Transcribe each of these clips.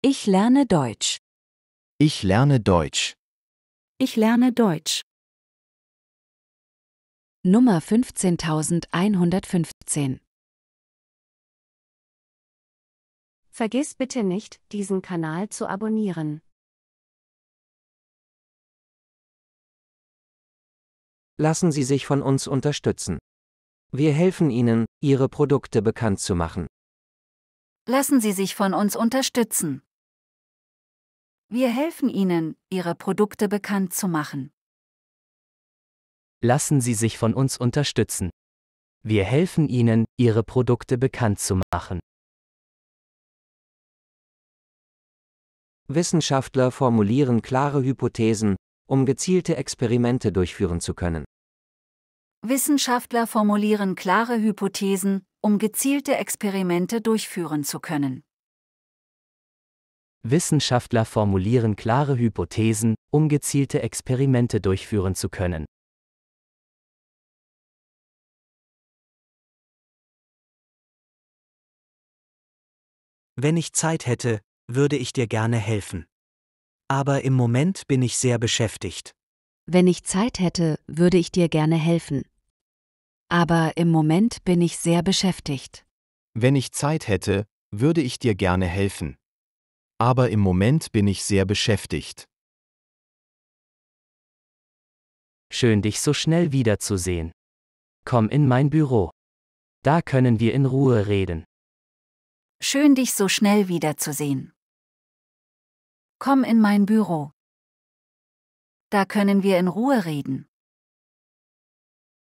Ich lerne Deutsch. Ich lerne Deutsch. Ich lerne Deutsch. Nummer 15115 Vergiss bitte nicht, diesen Kanal zu abonnieren. Lassen Sie sich von uns unterstützen. Wir helfen Ihnen, Ihre Produkte bekannt zu machen. Lassen Sie sich von uns unterstützen. Wir helfen Ihnen, Ihre Produkte bekannt zu machen. Lassen Sie sich von uns unterstützen. Wir helfen Ihnen, Ihre Produkte bekannt zu machen. Wissenschaftler formulieren klare Hypothesen, um gezielte Experimente durchführen zu können. Wissenschaftler formulieren klare Hypothesen, um gezielte Experimente durchführen zu können. Wissenschaftler formulieren klare Hypothesen, um gezielte Experimente durchführen zu können. Wenn ich Zeit hätte, würde ich dir gerne helfen. Aber im Moment bin ich sehr beschäftigt. Wenn ich Zeit hätte, würde ich dir gerne helfen. Aber im Moment bin ich sehr beschäftigt. Wenn ich Zeit hätte, würde ich dir gerne helfen aber im Moment bin ich sehr beschäftigt. Schön dich so schnell wiederzusehen. Komm in mein Büro. Da können wir in Ruhe reden. Schön dich so schnell wiederzusehen. Komm in mein Büro. Da können wir in Ruhe reden.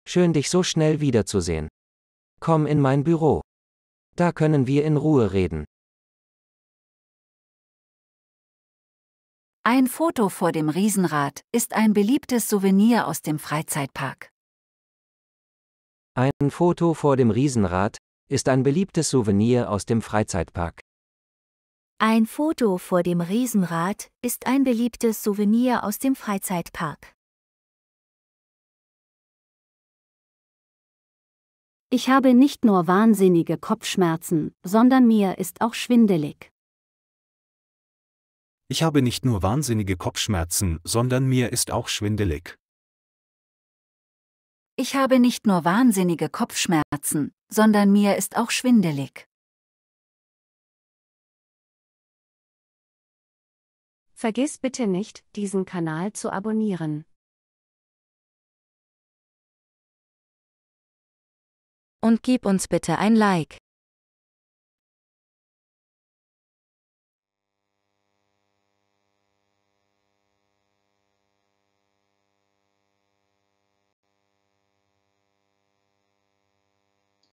Schön dich so schnell wiederzusehen. Komm in mein Büro. Da können wir in Ruhe reden. Ein Foto vor dem Riesenrad ist ein beliebtes Souvenir aus dem Freizeitpark. Ein Foto vor dem Riesenrad ist ein beliebtes Souvenir aus dem Freizeitpark. Ein Foto vor dem Riesenrad ist ein beliebtes Souvenir aus dem Freizeitpark. Ich habe nicht nur wahnsinnige Kopfschmerzen, sondern mir ist auch schwindelig. Ich habe nicht nur wahnsinnige Kopfschmerzen, sondern mir ist auch schwindelig. Ich habe nicht nur wahnsinnige Kopfschmerzen, sondern mir ist auch schwindelig. Vergiss bitte nicht, diesen Kanal zu abonnieren. Und gib uns bitte ein Like.